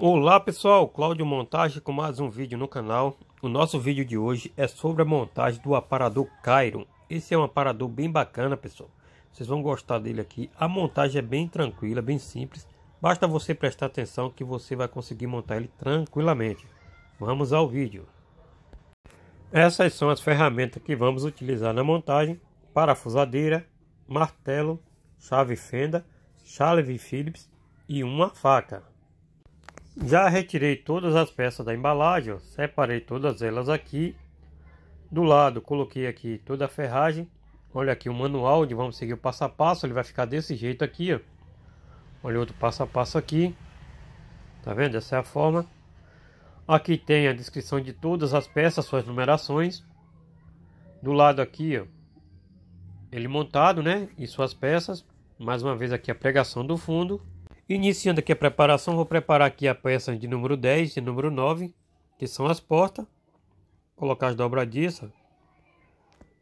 Olá pessoal, Cláudio Montagem com mais um vídeo no canal. O nosso vídeo de hoje é sobre a montagem do aparador Cairo. Esse é um aparador bem bacana pessoal, vocês vão gostar dele aqui. A montagem é bem tranquila, bem simples, basta você prestar atenção que você vai conseguir montar ele tranquilamente. Vamos ao vídeo. Essas são as ferramentas que vamos utilizar na montagem, parafusadeira, martelo, chave fenda, chave Phillips e uma faca. Já retirei todas as peças da embalagem, ó, separei todas elas aqui. Do lado coloquei aqui toda a ferragem. Olha aqui o manual de vamos seguir o passo a passo, ele vai ficar desse jeito aqui, ó. Olha outro passo a passo aqui. Tá vendo? Essa é a forma. Aqui tem a descrição de todas as peças, suas numerações. Do lado aqui, ó, ele montado, né? E suas peças. Mais uma vez aqui a pregação do fundo. Iniciando aqui a preparação, vou preparar aqui a peça de número 10 e número 9, que são as portas. Colocar as dobradiças.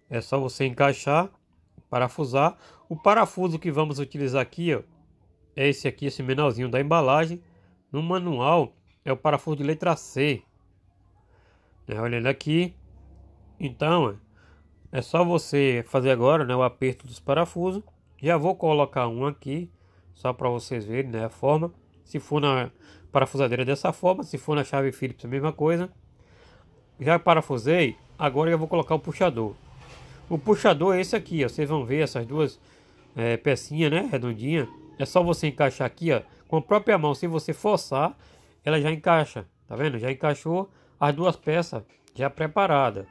É só você encaixar, parafusar. O parafuso que vamos utilizar aqui, ó, é esse aqui, esse menorzinho da embalagem. No manual é o parafuso de letra C. Né? Olhando aqui. Então, é, é só você fazer agora né, o aperto dos parafusos. Já vou colocar um aqui só para vocês verem né, a forma. Se for na parafusadeira dessa forma, se for na chave Phillips a mesma coisa. Já parafusei, agora eu vou colocar o puxador. O puxador é esse aqui, ó, vocês vão ver essas duas é, pecinhas, né, redondinha. É só você encaixar aqui, ó, com a própria mão, se você forçar, ela já encaixa, tá vendo? Já encaixou as duas peças já preparada.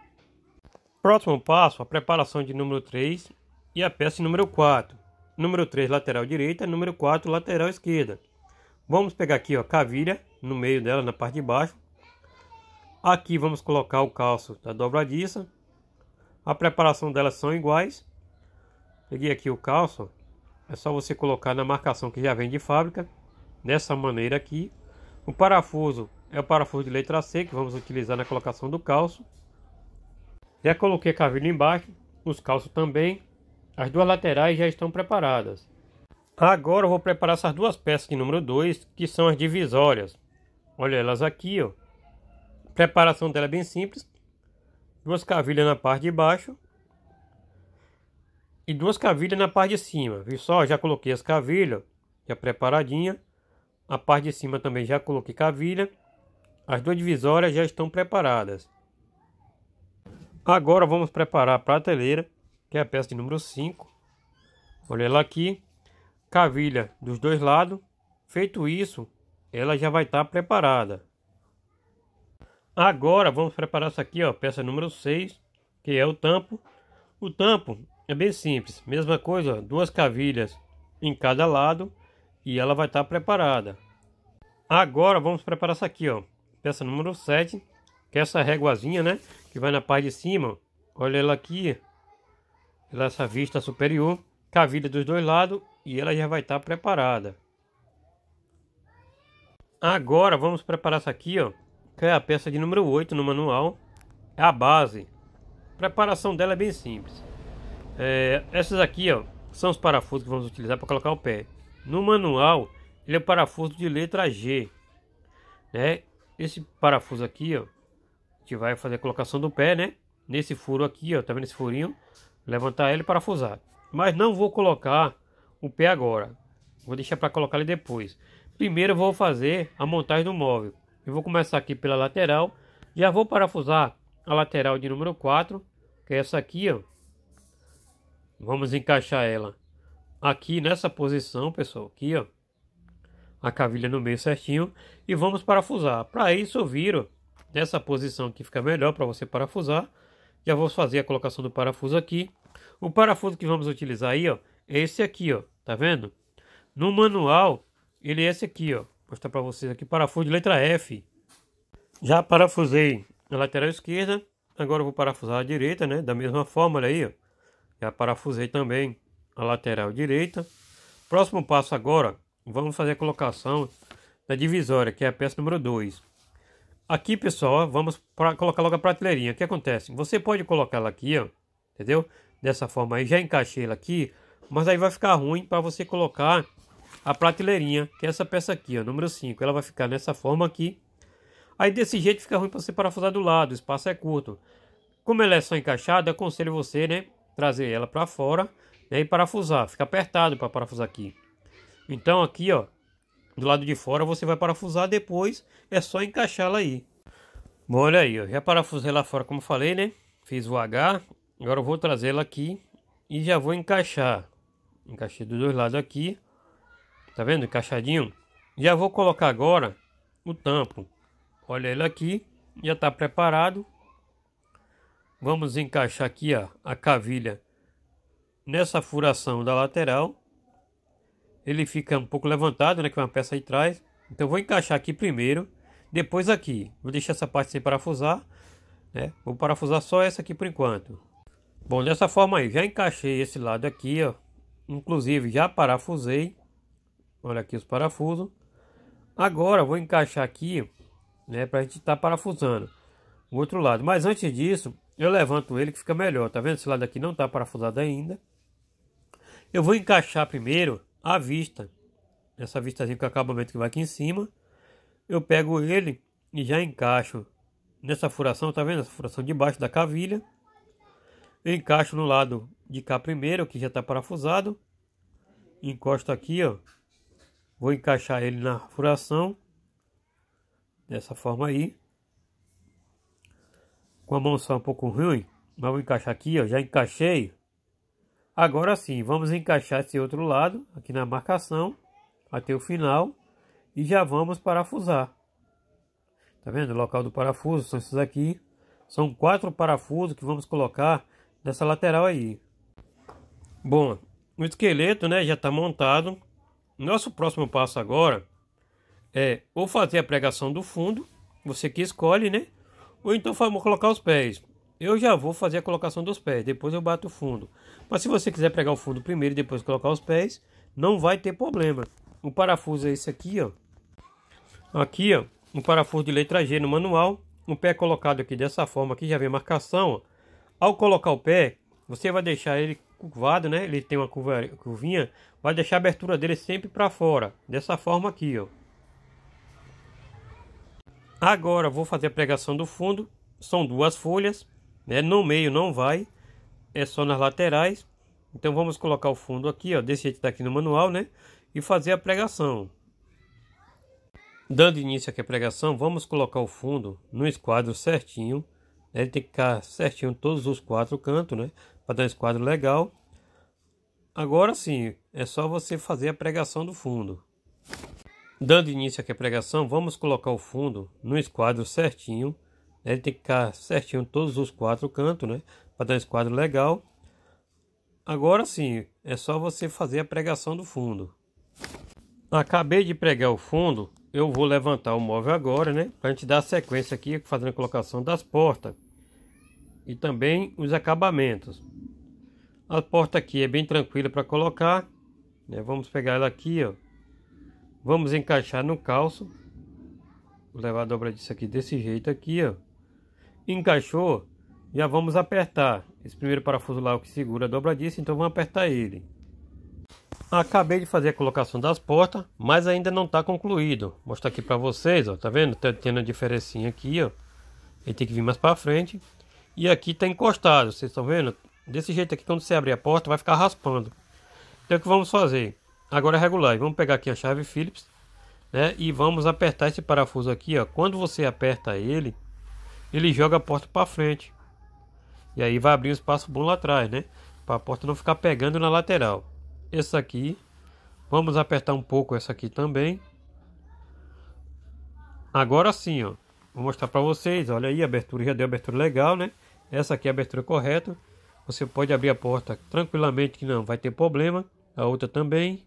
Próximo passo, a preparação de número 3 e a peça número 4 número 3, lateral direita, número 4, lateral esquerda. Vamos pegar aqui, ó, cavilha, no meio dela, na parte de baixo. Aqui vamos colocar o calço da dobradiça. A preparação delas são iguais. Peguei aqui o calço. É só você colocar na marcação que já vem de fábrica. Dessa maneira aqui. O parafuso é o parafuso de letra C que vamos utilizar na colocação do calço. Já coloquei a cavilha embaixo. Os calços também. As duas laterais já estão preparadas. Agora eu vou preparar essas duas peças de número 2, que são as divisórias. Olha elas aqui, ó. A preparação dela é bem simples. Duas cavilhas na parte de baixo e duas cavilhas na parte de cima. Viu só? Já coloquei as cavilhas, já preparadinha. A parte de cima também já coloquei cavilha. As duas divisórias já estão preparadas. Agora vamos preparar a prateleira que é a peça de número 5. Olha ela aqui, cavilha dos dois lados. Feito isso, ela já vai estar tá preparada. Agora vamos preparar essa aqui, ó, peça número 6, que é o tampo. O tampo é bem simples, mesma coisa, ó, duas cavilhas em cada lado e ela vai estar tá preparada. Agora vamos preparar essa aqui, ó, peça número 7, que é essa réguazinha, né, que vai na parte de cima. Olha ela aqui, dessa vista superior, cavilha dos dois lados e ela já vai estar tá preparada. Agora vamos preparar essa aqui, ó, que é a peça de número 8 no manual, é a base. preparação dela é bem simples. É, essas aqui, ó, são os parafusos que vamos utilizar para colocar o pé. No manual, ele é parafuso de letra G, né? Esse parafuso aqui, ó, que vai fazer a colocação do pé, né? Nesse furo aqui, ó, tá vendo esse furinho? levantar ele e parafusar. Mas não vou colocar o pé agora. Vou deixar para colocar ele depois. Primeiro vou fazer a montagem do móvel. Eu vou começar aqui pela lateral. Já vou parafusar a lateral de número 4, que é essa aqui, ó. Vamos encaixar ela aqui nessa posição, pessoal, aqui, ó. A cavilha no meio certinho e vamos parafusar. Para isso eu viro nessa posição que fica melhor para você parafusar. Já vou fazer a colocação do parafuso aqui. O parafuso que vamos utilizar aí, ó, é esse aqui, ó, tá vendo? No manual, ele é esse aqui, ó. Vou mostrar para vocês aqui, parafuso de letra F. Já parafusei na lateral esquerda, agora vou parafusar a direita, né? Da mesma forma, olha aí, ó. Já parafusei também a lateral direita. Próximo passo agora, vamos fazer a colocação da divisória, que é a peça número 2. Aqui, pessoal, vamos pra, colocar logo a prateleirinha. O que acontece? Você pode colocá-la aqui, ó, entendeu? Dessa forma aí, já encaixei ela aqui, mas aí vai ficar ruim para você colocar a prateleirinha, que é essa peça aqui, ó, número 5. Ela vai ficar nessa forma aqui. Aí desse jeito fica ruim para você parafusar do lado, o espaço é curto. Como ela é só encaixada, eu aconselho você, né, trazer ela para fora né, e parafusar. Fica apertado para parafusar aqui. Então aqui, ó, do lado de fora você vai parafusar, depois é só encaixá-la aí. Bom, olha aí, eu já parafusei lá fora como falei, né? Fiz o H, agora eu vou trazê-la aqui e já vou encaixar. Encaixei dos dois lados aqui, tá vendo? Encaixadinho. Já vou colocar agora o tampo. Olha ele aqui, já está preparado. Vamos encaixar aqui ó, a cavilha nessa furação da lateral ele fica um pouco levantado, né, que é uma peça aí atrás. Então vou encaixar aqui primeiro, depois aqui. Vou deixar essa parte sem parafusar, né? Vou parafusar só essa aqui por enquanto. Bom, dessa forma aí, já encaixei esse lado aqui, ó. Inclusive já parafusei. Olha aqui os parafusos. Agora vou encaixar aqui, né, pra gente estar tá parafusando o outro lado. Mas antes disso, eu levanto ele que fica melhor, tá vendo? Esse lado aqui não tá parafusado ainda. Eu vou encaixar primeiro a vista. Essa vistazinha com acabamento que vai aqui em cima. Eu pego ele e já encaixo nessa furação, tá vendo? Essa furação debaixo da cavilha. Eu encaixo no lado de cá primeiro, que já está parafusado. Encosto aqui, ó. Vou encaixar ele na furação. Dessa forma aí. Com a mão só um pouco ruim. Mas vou encaixar aqui, ó. Já encaixei. Agora sim, vamos encaixar esse outro lado aqui na marcação até o final e já vamos parafusar. Tá vendo? O local do parafuso são esses aqui. São quatro parafusos que vamos colocar nessa lateral aí. Bom, o esqueleto né, já está montado. Nosso próximo passo agora é ou fazer a pregação do fundo, você que escolhe, né? Ou então vamos colocar os pés eu já vou fazer a colocação dos pés, depois eu bato o fundo. Mas se você quiser pregar o fundo primeiro e depois colocar os pés, não vai ter problema. O parafuso é esse aqui, ó. Aqui, ó, um parafuso de letra G no manual, um pé colocado aqui dessa forma, aqui já vem marcação, ó. Ao colocar o pé, você vai deixar ele curvado, né? Ele tem uma curva, curvinha, vai deixar a abertura dele sempre para fora, dessa forma aqui, ó. Agora vou fazer a pregação do fundo, são duas folhas, né? No meio não vai, é só nas laterais. Então vamos colocar o fundo aqui, ó, desse jeito que tá aqui no manual, né? E fazer a pregação. Dando início aqui a pregação, vamos colocar o fundo no esquadro certinho. Né? Ele tem que ficar certinho todos os quatro cantos, né? Para dar um esquadro legal. Agora sim, é só você fazer a pregação do fundo. Dando início aqui a pregação, vamos colocar o fundo no esquadro certinho. Né? Ele tem que ficar certinho todos os quatro cantos, né? Para dar um esquadro legal. Agora sim, é só você fazer a pregação do fundo. Acabei de pregar o fundo, eu vou levantar o móvel agora, né? Para a gente dar sequência aqui, fazendo a colocação das portas e também os acabamentos. A porta aqui é bem tranquila para colocar, né? Vamos pegar ela aqui, ó. Vamos encaixar no calço. Vou levar a dobra disso aqui desse jeito aqui, ó encaixou, já vamos apertar. Esse primeiro parafuso lá é que segura a dobradiça, então vamos apertar ele. Acabei de fazer a colocação das portas, mas ainda não está concluído. Vou mostrar aqui para vocês, ó, tá vendo? Tá tendo a diferencinha aqui, ó. Ele tem que vir mais para frente. E aqui tá encostado, vocês estão vendo? Desse jeito aqui, quando você abrir a porta, vai ficar raspando. Então o que vamos fazer? Agora é regular. Vamos pegar aqui a chave Phillips, né? E vamos apertar esse parafuso aqui, ó. Quando você aperta ele, ele joga a porta para frente. E aí vai abrir um espaço bom lá atrás, né? Para a porta não ficar pegando na lateral. Essa aqui, vamos apertar um pouco essa aqui também. Agora sim, ó. Vou mostrar para vocês, olha aí, a abertura já deu abertura legal, né? Essa aqui é a abertura correta. Você pode abrir a porta tranquilamente que não vai ter problema. A outra também.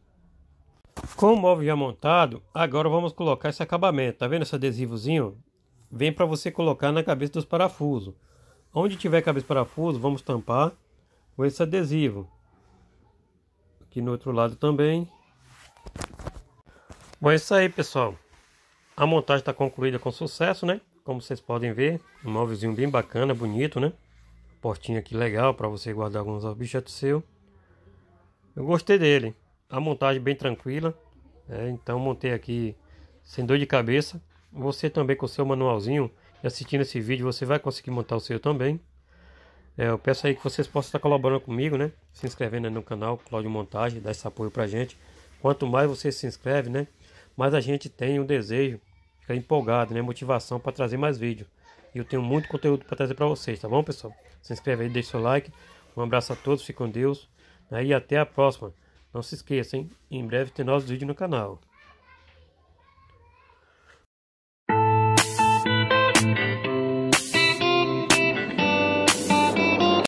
Com o móvel já montado, agora vamos colocar esse acabamento. Tá vendo esse adesivozinho? vem para você colocar na cabeça dos parafusos. Onde tiver cabeça de parafuso, vamos tampar com esse adesivo. Aqui no outro lado também. Bom, é isso aí, pessoal. A montagem está concluída com sucesso, né? Como vocês podem ver, um móvelzinho bem bacana, bonito, né? Portinha aqui legal para você guardar alguns objetos seus. Eu gostei dele. A montagem bem tranquila. Né? Então montei aqui sem dor de cabeça. Você também com o seu manualzinho e assistindo esse vídeo, você vai conseguir montar o seu também. É, eu peço aí que vocês possam estar colaborando comigo, né? Se inscrevendo no canal Cláudio Montagem, dá esse apoio pra gente. Quanto mais você se inscreve, né? Mais a gente tem um desejo, fica empolgado, né? Motivação para trazer mais vídeo. E eu tenho muito conteúdo para trazer para vocês, tá bom, pessoal? Se inscreve aí, deixa seu like. Um abraço a todos, fique com Deus. Né? E até a próxima. Não se hein? em breve tem novos vídeos no canal.